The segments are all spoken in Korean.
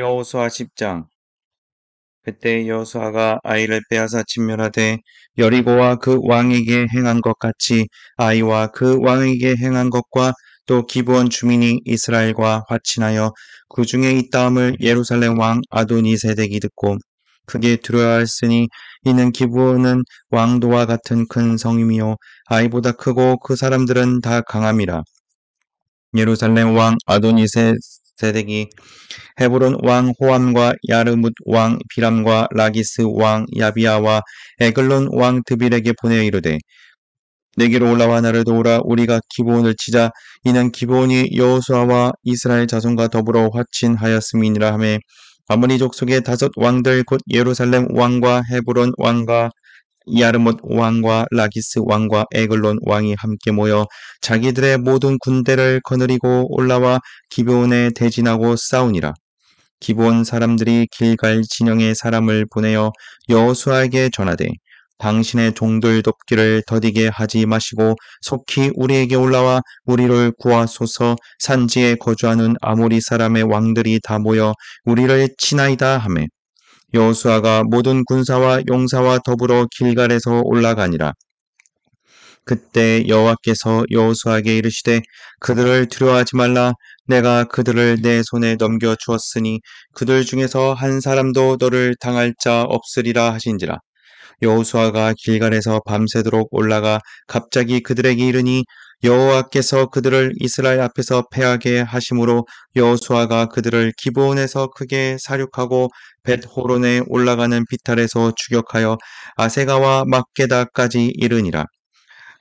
여호수아 10장 그때 여호수아가 아이를 빼앗아 침멸하되 여리고와 그 왕에게 행한 것 같이 아이와 그 왕에게 행한 것과 또기부온 주민이 이스라엘과 화친하여 그 중에 있다함을 예루살렘 왕 아도니 세덱이 듣고 크게 두려워했으니 이는 기부온은 왕도와 같은 큰 성임이요 아이보다 크고 그 사람들은 다 강함이라 예루살렘 왕 아도니세 세덱이 헤브론 왕 호암과 야르뭇 왕 비람과 라기스 왕 야비아와 에글론 왕 드빌에게 보내 이르되 내게로 올라와 나를 도우라 우리가 기본을 치자 이는 기본이 여호수아와 이스라엘 자손과 더불어 화친하였음이니라 하매 아모니 족속의 다섯 왕들 곧 예루살렘 왕과 헤브론 왕과 야르못 왕과 라기스 왕과 에글론 왕이 함께 모여 자기들의 모든 군대를 거느리고 올라와 기브온에 대진하고 싸우니라. 기브온 사람들이 길갈 진영의 사람을 보내어 여수아에게 전하되 당신의 종들 돕기를 더디게 하지 마시고 속히 우리에게 올라와 우리를 구하소서 산지에 거주하는 아모리 사람의 왕들이 다 모여 우리를 친하이다 하며 여호수아가 모든 군사와 용사와 더불어 길갈에서 올라가니라. 그때 여호와께서 여호수아에게 이르시되 그들을 두려워하지 말라 내가 그들을 내 손에 넘겨 주었으니 그들 중에서 한 사람도 너를 당할 자 없으리라 하신지라 여호수아가 길갈에서 밤새도록 올라가 갑자기 그들에게 이르니 여호와께서 그들을 이스라엘 앞에서 패하게 하심으로 여호수아가 그들을 기본에서 크게 사륙하고 벳호론에 올라가는 비탈에서 추격하여 아세가와 막게다까지 이르니라.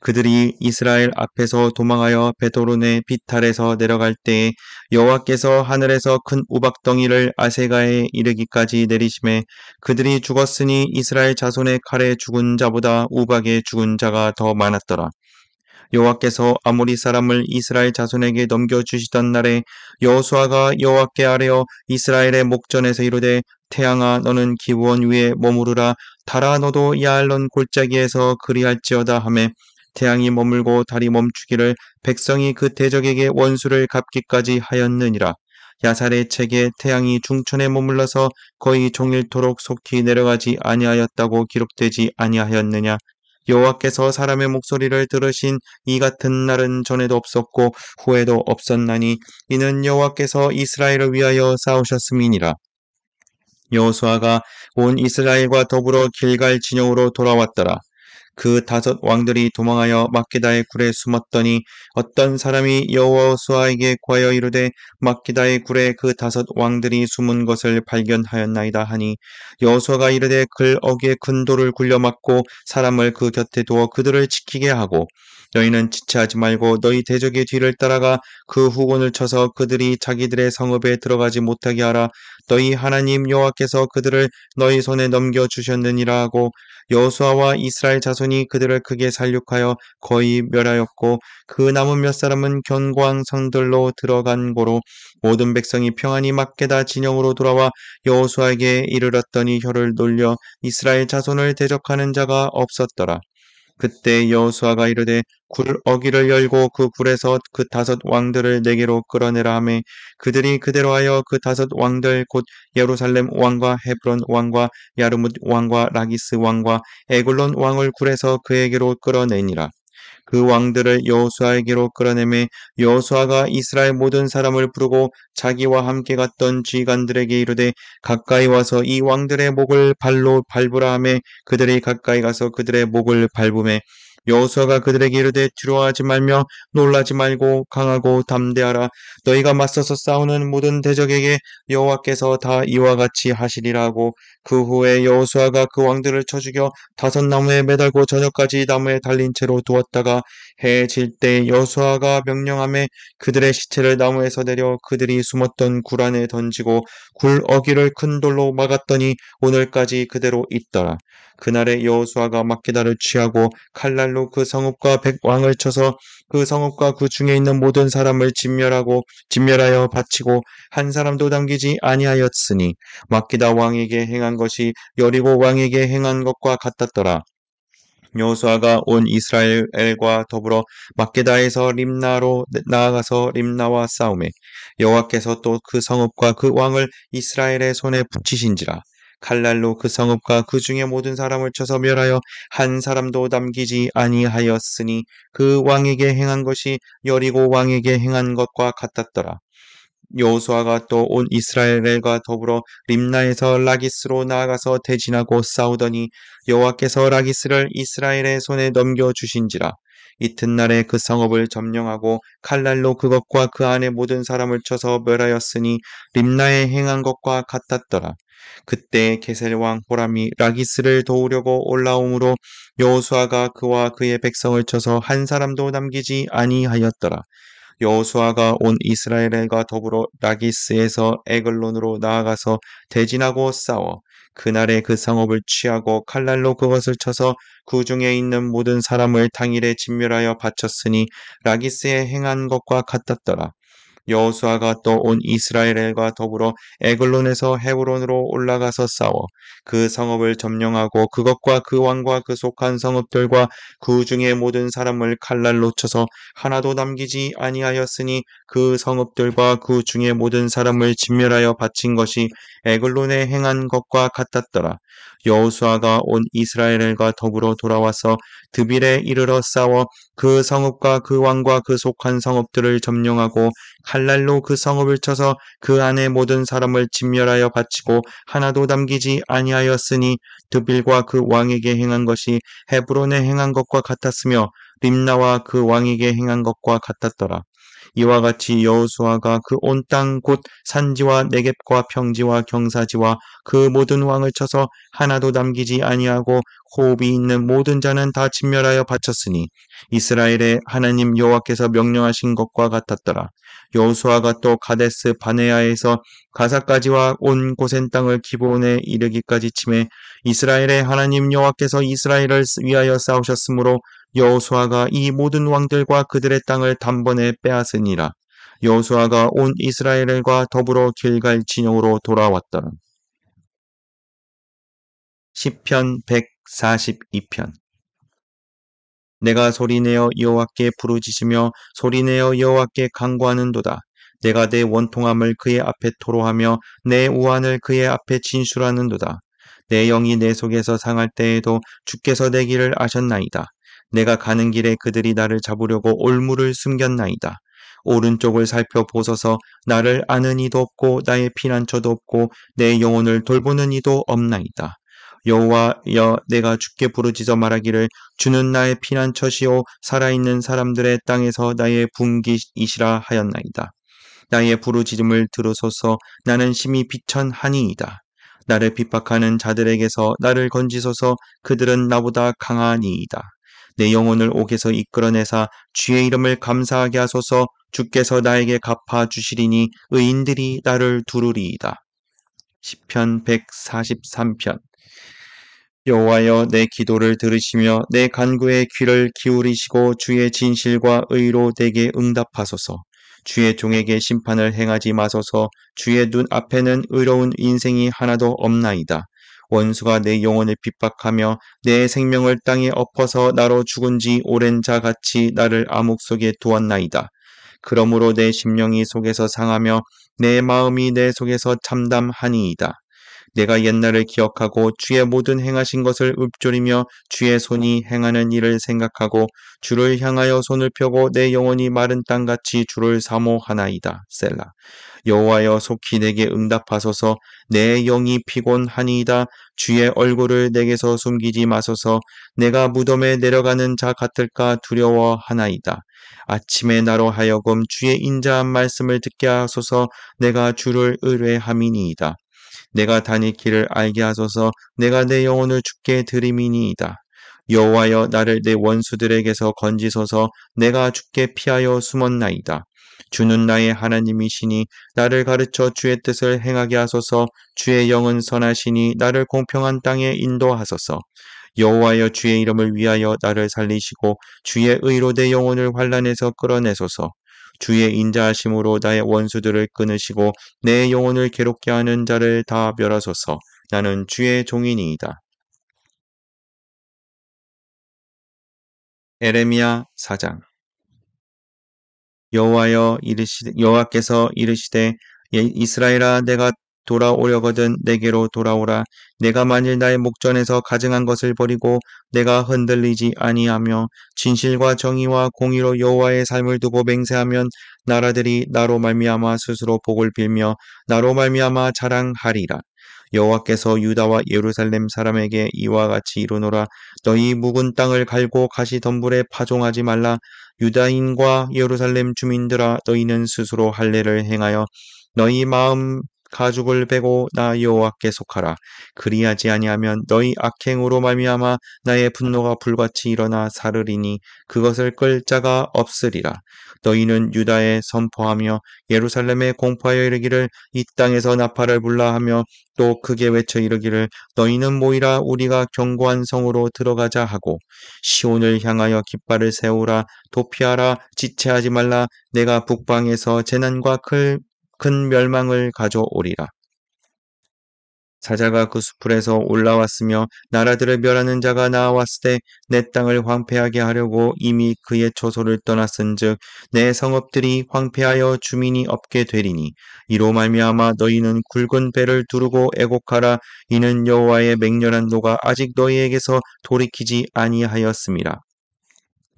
그들이 이스라엘 앞에서 도망하여 베토론의 비탈에서 내려갈 때에 여호와께서 하늘에서 큰 우박덩이를 아세가에 이르기까지 내리심에 그들이 죽었으니 이스라엘 자손의 칼에 죽은 자보다 우박에 죽은 자가 더 많았더라. 여호와께서 아무리 사람을 이스라엘 자손에게 넘겨주시던 날에 여호수아가 여호와께 아뢰어 이스라엘의 목전에서 이르되 태양아 너는 기원 위에 머무르라 달아 너도 야알론 골짜기에서 그리할지어다 하매 태양이 머물고 달이 멈추기를 백성이 그 대적에게 원수를 갚기까지 하였느니라. 야살의 책에 태양이 중천에 머물러서 거의 종일토록 속히 내려가지 아니하였다고 기록되지 아니하였느냐. 여호와께서 사람의 목소리를 들으신 이 같은 날은 전에도 없었고 후에도 없었나니 이는 여호와께서 이스라엘을 위하여 싸우셨음이니라. 여호수아가 온 이스라엘과 더불어 길갈 진영으로 돌아왔더라. 그 다섯 왕들이 도망하여 마기다의 굴에 숨었더니 어떤 사람이 여호수아에게 와 구하여 이르되 마기다의 굴에 그 다섯 왕들이 숨은 것을 발견하였나이다 하니 여호수아가 이르되 글 어기에 큰 돌을 굴려 막고 사람을 그 곁에 두어 그들을 지키게 하고 너희는 지체하지 말고 너희 대적의 뒤를 따라가 그 후곤을 쳐서 그들이 자기들의 성읍에 들어가지 못하게 하라. 너희 하나님 여호와께서 그들을 너희 손에 넘겨 주셨느니라 하고 여호수아와 이스라엘 자손이 그들을 크게 살육하여 거의 멸하였고 그 남은 몇 사람은 견고한 성들로 들어간 고로 모든 백성이 평안히 막게다 진영으로 돌아와 여호수아에게 이르렀더니 혀를 놀려 이스라엘 자손을 대적하는 자가 없었더라. 그때 여호수아가 이르되 굴어귀를 열고 그 굴에서 그 다섯 왕들을 내게로 끌어내라 하매 그들이 그대로 하여 그 다섯 왕들 곧 예루살렘 왕과 헤브론 왕과 야르뭇 왕과 라기스 왕과 에글론 왕을 굴에서 그에게로 끌어내니라 그 왕들을 여호수아에게로 끌어내매 여호수아가 이스라엘 모든 사람을 부르고 자기와 함께 갔던 지휘관들에게 이르되 가까이 와서 이 왕들의 목을 발로 밟으라 하매 그들이 가까이 가서 그들의 목을 밟음에 여호수아가 그들에게 이르되 두려워하지 말며 놀라지 말고 강하고 담대하라 너희가 맞서서 싸우는 모든 대적에게 여호와께서 다 이와 같이 하시리라 하고 그 후에 여호수아가 그 왕들을 쳐 죽여 다섯 나무에 매달고 저녁까지 나무에 달린 채로 두었다가 해질때 여호수아가 명령함에 그들의 시체를 나무에서 내려 그들이 숨었던 굴 안에 던지고 굴어귀를큰 돌로 막았더니 오늘까지 그대로 있더라. 그날에 여호수아가 막게다를 취하고 칼날로 그 성읍과 백왕을 쳐서 그 성읍과 그 중에 있는 모든 사람을 진멸하고 진멸하여 바치고 한 사람도 당기지 아니하였으니 마키다 왕에게 행한 것이 여리고 왕에게 행한 것과 같았더라. 여호수아가 온 이스라엘과 더불어 마케다에서 림나로 나아가서 림나와 싸움에 여호와께서 또 그 성읍과 그 왕을 이스라엘의 손에 붙이신지라 칼날로 그 성읍과 그 중의 모든 사람을 쳐서 멸하여 한 사람도 남기지 아니하였으니 그 왕에게 행한 것이 여리고 왕에게 행한 것과 같았더라. 여호수아가 또 온 이스라엘과 더불어 림나에서 라기스로 나아가서 대진하고 싸우더니 여호와께서 라기스를 이스라엘의 손에 넘겨 주신지라 이튿날에 그 성읍을 점령하고 칼날로 그것과 그 안에 모든 사람을 쳐서 멸하였으니 림나에 행한 것과 같았더라 그때 게셀왕 호람이 라기스를 도우려고 올라오므로 여호수아가 그와 그의 백성을 쳐서 한 사람도 남기지 아니하였더라. 여호수아가 온 이스라엘과 더불어 라기스에서 에글론으로 나아가서 대진하고 싸워 그날의 그성업을 취하고 칼날로 그것을 쳐서 그 중에 있는 모든 사람을 당일에 진멸하여 바쳤으니 라기스에 행한 것과 같았더라. 여호수아가 또 온 이스라엘과 더불어 에글론에서 헤브론으로 올라가서 싸워 그 성읍을 점령하고 그것과 그 왕과 그 속한 성읍들과 그 중의 모든 사람을 칼날로 쳐서 하나도 남기지 아니하였으니 그 성읍들과 그 중의 모든 사람을 진멸하여 바친 것이 에글론에 행한 것과 같았더라. 여호수아가 온 이스라엘과 더불어 돌아와서 드빌에 이르러 싸워 그 성읍과 그 왕과 그 속한 성읍들을 점령하고 칼날로 그 성읍을 쳐서 그 안에 모든 사람을 진멸하여 바치고 하나도 남기지 아니하였으니 드빌과 그 왕에게 행한 것이 헤브론에 행한 것과 같았으며 림나와 그 왕에게 행한 것과 같았더라. 이와 같이 여호수아가 그 온 땅 곧 산지와 내겝과 평지와 경사지와 그 모든 왕을 쳐서 하나도 남기지 아니하고 호흡이 있는 모든 자는 다 진멸하여 바쳤으니 이스라엘의 하나님 여호와께서 명령하신 것과 같았더라. 여호수아가 또 가데스 바네아에서 가사까지와 온 고센 땅을 기본에 이르기까지 침해 이스라엘의 하나님 여호와께서 이스라엘을 위하여 싸우셨으므로 여호수아가 이 모든 왕들과 그들의 땅을 단번에 빼앗으니라. 여호수아가 온 이스라엘과 더불어 길갈 진영으로 돌아왔더라. 0편 142편 내가 소리내어 여호와께 부르짖으며 소리내어 여호와께 간구하는도다. 내가 내 원통함을 그의 앞에 토로하며 내우한을 그의 앞에 진술하는도다. 내 영이 내 속에서 상할 때에도 주께서 내 길을 아셨나이다. 내가 가는 길에 그들이 나를 잡으려고 올무를 숨겼나이다. 오른쪽을 살펴보소서 나를 아는 이도 없고 나의 피난처도 없고 내 영혼을 돌보는 이도 없나이다. 여호와여 내가 주께 부르짖어 말하기를 주는 나의 피난처시오 살아있는 사람들의 땅에서 나의 분기이시라 하였나이다. 나의 부르짖음을 들으소서 나는 심히 비천하니이다. 나를 핍박하는 자들에게서 나를 건지소서 그들은 나보다 강하니이다. 내 영혼을 옥에서 이끌어내사 주의 이름을 감사하게 하소서 주께서 나에게 갚아주시리니 의인들이 나를 두루리이다. 10편 143편 여호와여 내 기도를 들으시며 내간구의 귀를 기울이시고 주의 진실과 의로 되게 응답하소서. 주의 종에게 심판을 행하지 마소서 주의 눈 앞에는 의로운 인생이 하나도 없나이다. 원수가 내 영혼을 핍박하며 내 생명을 땅에 엎어서 나로 죽은 지 오랜 자 같이 나를 암흑 속에 두었나이다. 그러므로 내 심령이 속에서 상하며 내 마음이 내 속에서 참담하니이다. 내가 옛날을 기억하고 주의 모든 행하신 것을 읊조리며 주의 손이 행하는 일을 생각하고 주를 향하여 손을 펴고 내 영혼이 마른 땅같이 주를 사모하나이다. 셀라. 여호와여 속히 내게 응답하소서 내 영이 피곤하니이다. 주의 얼굴을 내게서 숨기지 마소서 내가 무덤에 내려가는 자 같을까 두려워하나이다. 아침에 나로 하여금 주의 인자한 말씀을 듣게 하소서 내가 주를 의뢰함이니이다. 내가 다닐 길을 알게 하소서 내가 내 영혼을 죽게 드림이니이다. 여호와여 나를 내 원수들에게서 건지소서 내가 죽게 피하여 숨었나이다. 주는 나의 하나님이시니 나를 가르쳐 주의 뜻을 행하게 하소서 주의 영은 선하시니 나를 공평한 땅에 인도하소서 여호와여 주의 이름을 위하여 나를 살리시고 주의 의로 내 영혼을 환란에서 끌어내소서 주의 인자하심으로 나의 원수들을 끊으시고 내 영혼을 괴롭게 하는 자를 다 멸하소서. 나는 주의 종인이이다. 에레미야 사장 여호와여 이르시 여호와께서 이르시되 예, 이스라엘아 내가 돌아오려거든 내게로 돌아오라. 내가 만일 나의 목전에서 가증한 것을 버리고 내가 흔들리지 아니하며 진실과 정의와 공의로 여호와의 삶을 두고 맹세하면 나라들이 나로 말미암아 스스로 복을 빌며 나로 말미암아 자랑하리라. 여호와께서 유다와 예루살렘 사람에게 이와 같이 이르노라 너희 묵은 땅을 갈고 가시 덤불에 파종하지 말라 유다인과 예루살렘 주민들아 너희는 스스로 할례를 행하여 너희 마음 가죽을 베고 나 여호와께 속하라. 그리하지 아니하면 너희 악행으로 말미암아 나의 분노가 불같이 일어나 사르리니 그것을 끌 자가 없으리라. 너희는 유다에 선포하며 예루살렘에 공포하여 이르기를 이 땅에서 나팔을 불라 하며 또 크게 외쳐 이르기를 너희는 모이라 우리가 견고한 성으로 들어가자 하고 시온을 향하여 깃발을 세우라 도피하라 지체하지 말라 내가 북방에서 재난과 큰큰 멸망을 가져오리라. 사자가 그 수풀에서 올라왔으며 나라들을 멸하는 자가 나왔을 때 내 땅을 황폐하게 하려고 이미 그의 초소를 떠났은즉 내 성읍들이 황폐하여 주민이 없게 되리니 이로 말미암아 너희는 굵은 배를 두르고 애곡하라 이는 여호와의 맹렬한 노가 아직 너희에게서 돌이키지 아니하였습니다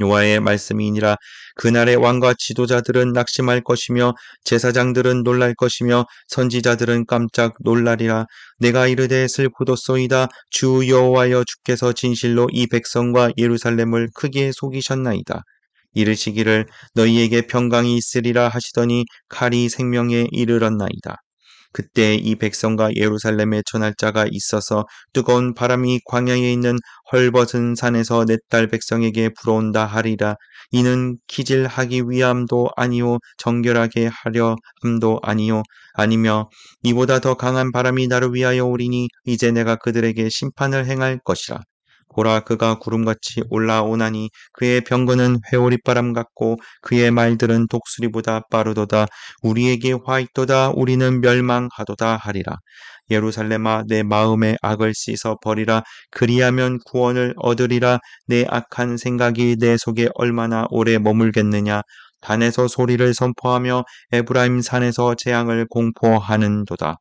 여호와의 말씀이니라 그날의 왕과 지도자들은 낙심할 것이며 제사장들은 놀랄 것이며 선지자들은 깜짝 놀라리라 내가 이르되 슬프도쏘이다주 여호와여 주께서 진실로 이 백성과 예루살렘을 크게 속이셨나이다 이르시기를 너희에게 평강이 있으리라 하시더니 칼이 생명에 이르렀나이다 그때 이 백성과 예루살렘에 전할 자가 있어서 뜨거운 바람이 광야에 있는 헐벗은 산에서 내 딸 백성에게 불어온다 하리라. 이는 기질하기 위함도 아니요 정결하게 하려 함도 아니요 아니며 이보다 더 강한 바람이 나를 위하여 오리니 이제 내가 그들에게 심판을 행할 것이라. 보라 그가 구름같이 올라오나니 그의 병근은 회오리바람 같고 그의 말들은 독수리보다 빠르도다 우리에게 화이도다 우리는 멸망하도다 하리라 예루살렘아 내 마음의 악을 씻어 버리라 그리하면 구원을 얻으리라 내 악한 생각이 내 속에 얼마나 오래 머물겠느냐 단에서 소리를 선포하며 에브라임 산에서 재앙을 공포하는도다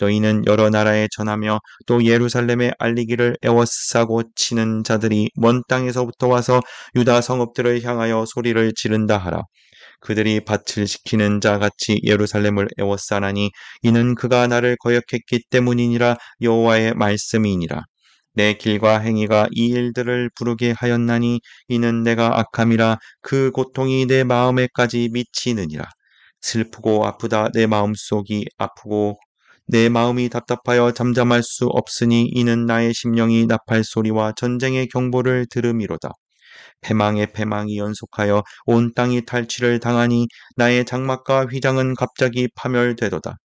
너희는 여러 나라에 전하며 또 예루살렘에 알리기를 애워싸고 치는 자들이 먼 땅에서부터 와서 유다 성읍들을 향하여 소리를 지른다 하라. 그들이 밭을 시키는자 같이 예루살렘을 애워싸나니 이는 그가 나를 거역했기 때문이니라 여호와의 말씀이니라. 내 길과 행위가 이 일들을 부르게 하였나니 이는 내가 악함이라 그 고통이 내 마음에까지 미치느니라. 슬프고 아프다 내 마음속이 아프고 내 마음이 답답하여 잠잠할 수 없으니 이는 나의 심령이 나팔 소리와 전쟁의 경보를 들음이로다. 패망의 패망이 연속하여 온 땅이 탈취를 당하니 나의 장막과 휘장은 갑자기 파멸되도다.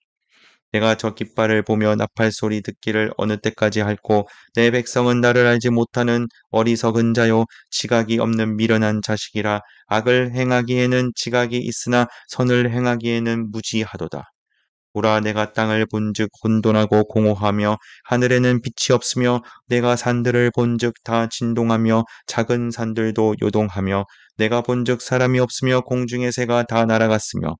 내가 저 깃발을 보며 나팔 소리 듣기를 어느 때까지 할고 내 백성은 나를 알지 못하는 어리석은 자요 지각이 없는 미련한 자식이라 악을 행하기에는 지각이 있으나 선을 행하기에는 무지하도다. 보라 내가 땅을 본즉 혼돈하고 공허하며 하늘에는 빛이 없으며 내가 산들을 본즉 다 진동하며 작은 산들도 요동하며 내가 본즉 사람이 없으며 공중의 새가 다 날아갔으며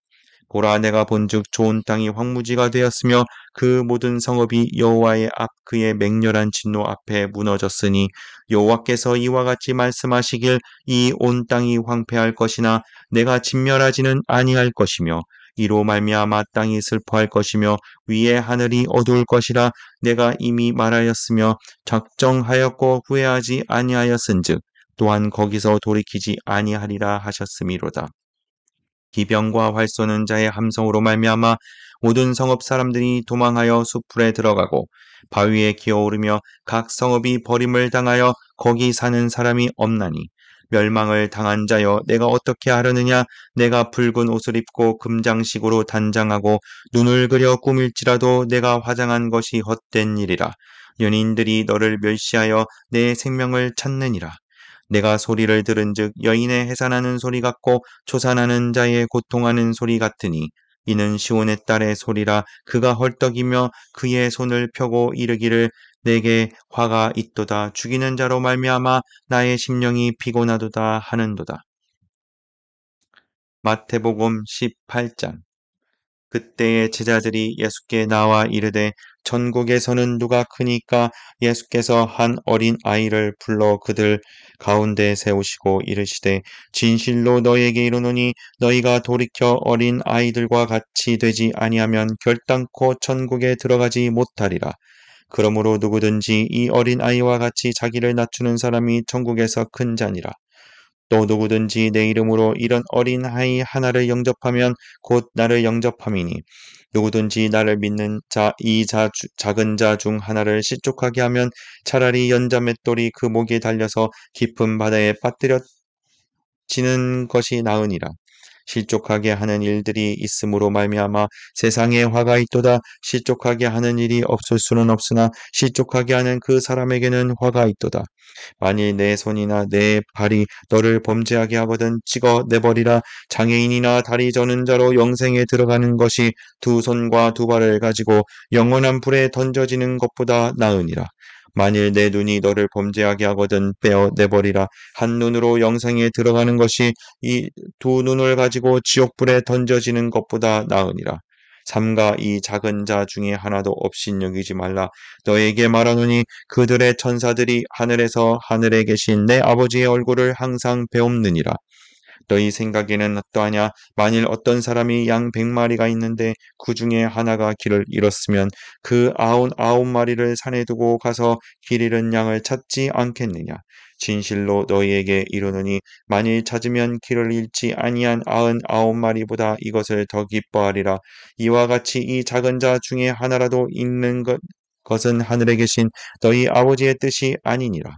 보라 내가 본즉 좋은 땅이 황무지가 되었으며 그 모든 성읍이 여호와의 앞 그의 맹렬한 진노 앞에 무너졌으니 여호와께서 이와 같이 말씀하시길 이 온 땅이 황폐할 것이나 내가 진멸하지는 아니할 것이며 이로 말미암아 땅이 슬퍼할 것이며 위에 하늘이 어두울 것이라 내가 이미 말하였으며 작정하였고 후회하지 아니하였은즉 또한 거기서 돌이키지 아니하리라 하셨음이로다. 기병과 활쏘는 자의 함성으로 말미암아 모든 성읍 사람들이 도망하여 숲풀에 들어가고 바위에 기어오르며 각 성읍이 버림을 당하여 거기 사는 사람이 없나니 멸망을 당한 자여 내가 어떻게 하려느냐 내가 붉은 옷을 입고 금장식으로 단장하고 눈을 그려 꾸밀지라도 내가 화장한 것이 헛된 일이라 연인들이 너를 멸시하여 내 생명을 찾느니라 내가 소리를 들은즉 여인의 해산하는 소리 같고 초산하는 자의 고통하는 소리 같으니 이는 시온의 딸의 소리라 그가 헐떡이며 그의 손을 펴고 이르기를 내게 화가 있도다 죽이는 자로 말미암아 나의 심령이 피곤하도다 하는도다. 마태복음 18장 그때의 제자들이 예수께 나와 이르되 전국에서는 누가 크니까 예수께서 한 어린 아이를 불러 그들 가운데 세우시고 이르시되 진실로 너에게 이르노니 너희가 돌이켜 어린 아이들과 같이 되지 아니하면 결단코 천국에 들어가지 못하리라 그러므로 누구든지 이 어린 아이와 같이 자기를 낮추는 사람이 천국에서 큰 자니라. 또 누구든지 내 이름으로 이런 어린 아이 하나를 영접하면 곧 나를 영접함이니 누구든지 나를 믿는 자이 자, 작은 자 중 하나를 실족하게 하면 차라리 연자 맷돌이 그 목에 달려서 깊은 바다에 빠뜨려 지는 것이 나으니라. 실족하게 하는 일들이 있으므로 말미암아 세상에 화가 있도다 실족하게 하는 일이 없을 수는 없으나 실족하게 하는 그 사람에게는 화가 있도다 만일 내 손이나 내 발이 너를 범죄하게 하거든 찍어 내버리라 장애인이나 다리 저는 자로 영생에 들어가는 것이 두 손과 두 발을 가지고 영원한 불에 던져지는 것보다 나으니라 만일 내 눈이 너를 범죄하게 하거든 빼어 내버리라. 한 눈으로 영생에 들어가는 것이 이 두 눈을 가지고 지옥불에 던져지는 것보다 나으니라. 삼가 이 작은 자 중에 하나도 없인 여기지 말라. 너에게 말하노니 그들의 천사들이 하늘에서 하늘에 계신 내 아버지의 얼굴을 항상 배옵느니라. 너희 생각에는 어떠하냐? 만일 어떤 사람이 양1 0 0마리가 있는데 그 중에 하나가 길을 잃었으면 그 아흔 아홉 마리를 산에 두고 가서 길 잃은 양을 찾지 않겠느냐? 진실로 너희에게 이르노니 만일 찾으면 길을 잃지 아니한 아흔 아홉 마리보다 이것을 더 기뻐하리라. 이와 같이 이 작은 자 중에 하나라도 있는 것, 것은 하늘에 계신 너희 아버지의 뜻이 아니니라.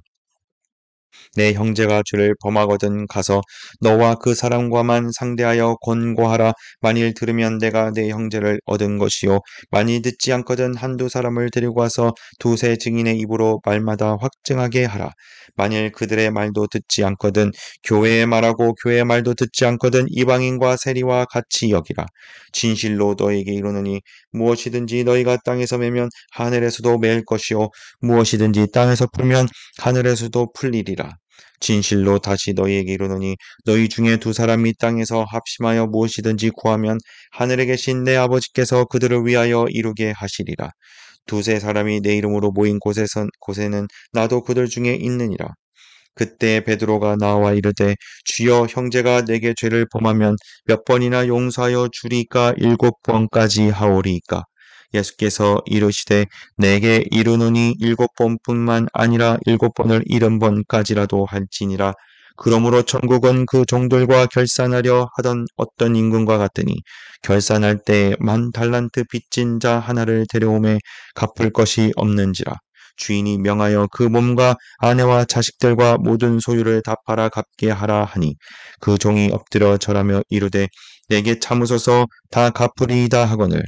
내 형제가 죄를 범하거든 가서 너와 그 사람과만 상대하여 권고하라. 만일 들으면 내가 내 형제를 얻은 것이요. 만일 듣지 않거든 한두 사람을 데리고 와서 두세 증인의 입으로 말마다 확증하게 하라. 만일 그들의 말도 듣지 않거든 교회의 말하고 교회의 말도 듣지 않거든 이방인과 세리와 같이 여기라. 진실로 너에게 이르노니 무엇이든지 너희가 땅에서 매면 하늘에서도 매일 것이요 무엇이든지 땅에서 풀면 하늘에서도 풀리리라. 것이라. 진실로 다시 너희에게 이르노니 너희 중에 두 사람이 땅에서 합심하여 무엇이든지 구하면 하늘에 계신 내 아버지께서 그들을 위하여 이루게 하시리라. 두세 사람이 내 이름으로 모인 곳에선, 곳에는 나도 그들 중에 있느니라. 그때 베드로가 나와 이르되 주여 형제가 내게 죄를 범하면 몇 번이나 용서하여 주리까 일곱 번까지 하오리까 예수께서 이르시되 내게 이르노니 일곱 번뿐만 아니라 일곱 번을 일흔 번까지라도 할지니라. 그러므로 천국은 그 종들과 결산하려 하던 어떤 인금과 같으니 결산할 때 만 달란트 빚진 자 하나를 데려오매 갚을 것이 없는지라. 주인이 명하여 그 몸과 아내와 자식들과 모든 소유를 다 팔아 갚게 하라 하니 그 종이 엎드려 절하며 이르되 내게 참으소서 다 갚으리이다 하거늘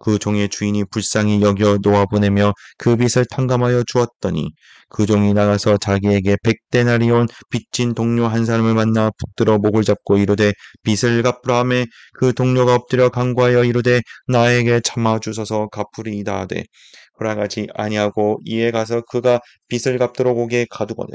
그 종의 주인이 불쌍히 여겨 놓아보내며 그 빚을 탕감하여 주었더니 그 종이 나가서 자기에게 백대나리온 빚진 동료 한 사람을 만나 붙들어 목을 잡고 이르되 빚을 갚으라 하매 그 동료가 엎드려 강구하여 이르되 나에게 참아 주소서 갚으리이다 하되 그러한같이 아니하고 이에 가서 그가 빚을 갚도록 오게 가두거늘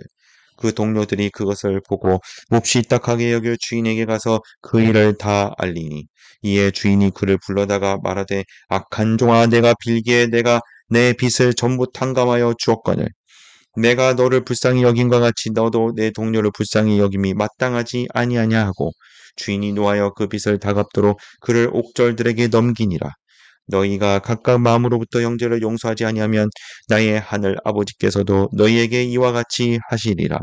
그 동료들이 그것을 보고 몹시 딱하게 여겨 주인에게 가서 그 일을 다 알리니 이에 주인이 그를 불러다가 말하되 악한 종아 내가 빌기에 내가 내 빚을 전부 탕감하여 주었거늘 내가 너를 불쌍히 여긴과 같이 너도 내 동료를 불쌍히 여김이 마땅하지 아니하냐 하고 주인이 놓아여그 빚을 다갚도록 그를 옥절들에게 넘기니라 너희가 각각 마음으로부터 형제를 용서하지 아니하면 나의 하늘 아버지께서도 너희에게 이와 같이 하시리라.